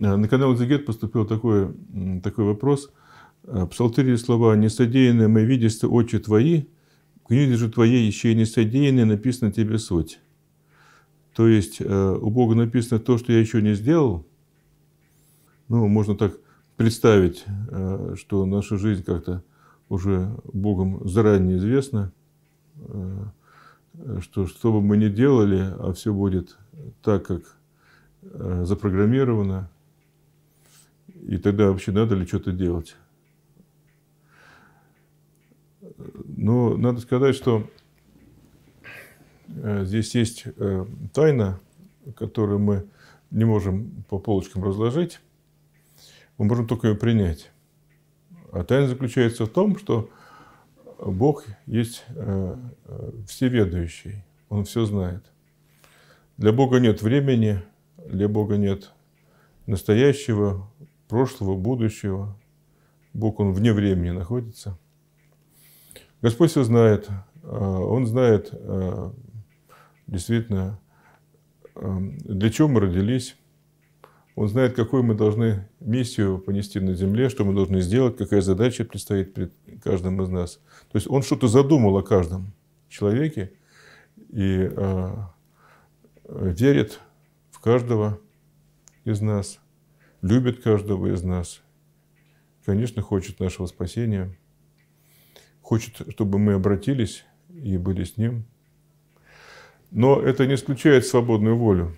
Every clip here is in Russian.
Э, на канал Зигет поступил такой, такой вопрос. «Э, псалтыри слова «Несодеянное мои видишь, очи твои, книги же твоей еще и несодеянные, написано тебе суть». То есть э, у Бога написано то, что я еще не сделал. Ну, можно так представить, что наша жизнь как-то уже Богом заранее известна, что что бы мы ни делали, а все будет так, как запрограммировано, и тогда вообще надо ли что-то делать? Но ну, надо сказать, что э, здесь есть э, тайна, которую мы не можем по полочкам разложить. Мы можем только ее принять. А тайна заключается в том, что Бог есть э, всеведающий. Он все знает. Для Бога нет времени, для Бога нет настоящего, прошлого, будущего. Бог, Он вне времени находится. Господь все знает. Э, он знает э, действительно, э, для чего мы родились. Он знает, какую мы должны миссию понести на земле, что мы должны сделать, какая задача предстоит перед каждым из нас. То есть он что-то задумал о каждом человеке и верит в каждого из нас любит каждого из нас, конечно, хочет нашего спасения, хочет, чтобы мы обратились и были с Ним. Но это не исключает свободную волю.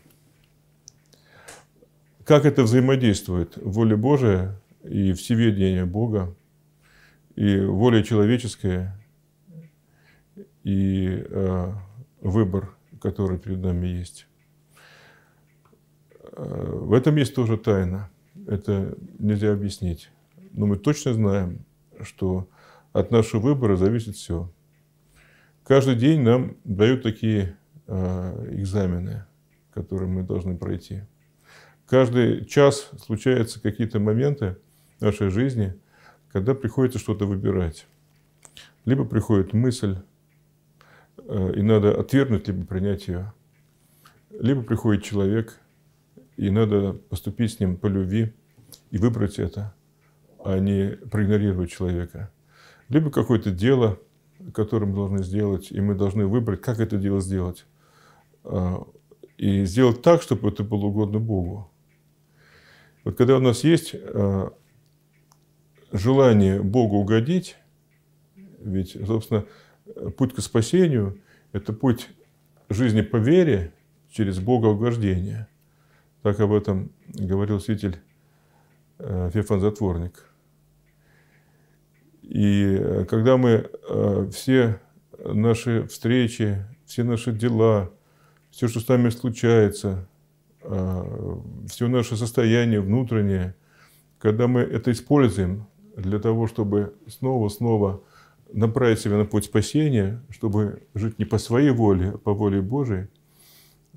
Как это взаимодействует? Воля Божия и всеведение Бога, и воля человеческая, и э, выбор, который перед нами есть. Э, в этом есть тоже тайна это нельзя объяснить. Но мы точно знаем, что от нашего выбора зависит все. Каждый день нам дают такие э, экзамены, которые мы должны пройти. Каждый час случаются какие-то моменты нашей жизни, когда приходится что-то выбирать. Либо приходит мысль, э, и надо отвергнуть, либо принять ее. Либо приходит человек, и надо поступить с ним по любви и выбрать это, а не проигнорировать человека. Либо какое-то дело, которое мы должны сделать, и мы должны выбрать, как это дело сделать. А, и сделать так, чтобы это было угодно Богу. Вот когда у нас есть а, желание Богу угодить, ведь, собственно, путь к спасению – это путь жизни по вере через Бога угождения. Так об этом говорил святитель Э, Фефан Затворник. И э, когда мы э, все наши встречи, все наши дела, все, что с нами случается, все наше состояние внутреннее, когда мы это используем для того, чтобы снова-снова направить себя на путь спасения, чтобы жить не по своей воле, а по воле Божией,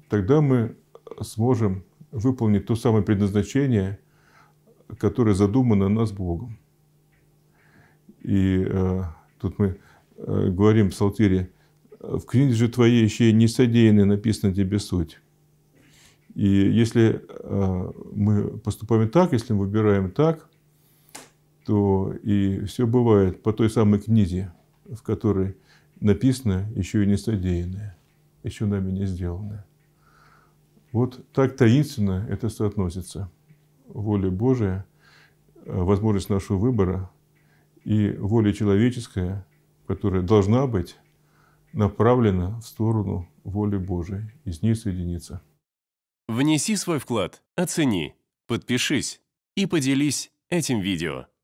тогда мы сможем выполнить то самое предназначение – которое задумано нас Богом. И э, тут мы э, говорим в Псалтире, «В книге же твоей еще не содеяны написано тебе суть». И если э, мы поступаем так, если мы выбираем так, то и все бывает по той самой книге, в которой написано еще и не содеянное, еще нами не сделанное. Вот так таинственно это соотносится – воля Божия, э, возможность нашего выбора и воля человеческая, которая должна быть направлена в сторону воли Божией, и с ней соединиться. Внеси свой вклад, оцени, подпишись и поделись этим видео.